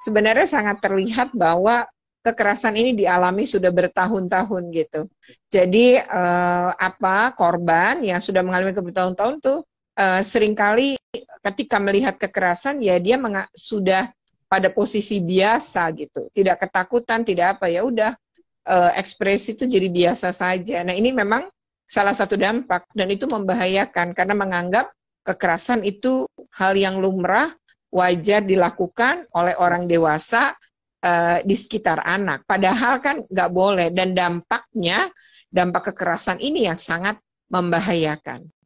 sebenarnya sangat terlihat bahwa kekerasan ini dialami sudah bertahun-tahun gitu. Jadi eh, apa korban yang sudah mengalami bertahun-tahun tuh eh, seringkali ketika melihat kekerasan ya dia sudah pada posisi biasa gitu, tidak ketakutan, tidak apa ya udah eh, ekspresi itu jadi biasa saja. Nah ini memang salah satu dampak dan itu membahayakan karena menganggap kekerasan itu hal yang lumrah wajar dilakukan oleh orang dewasa uh, di sekitar anak. Padahal kan nggak boleh dan dampaknya dampak kekerasan ini yang sangat membahayakan.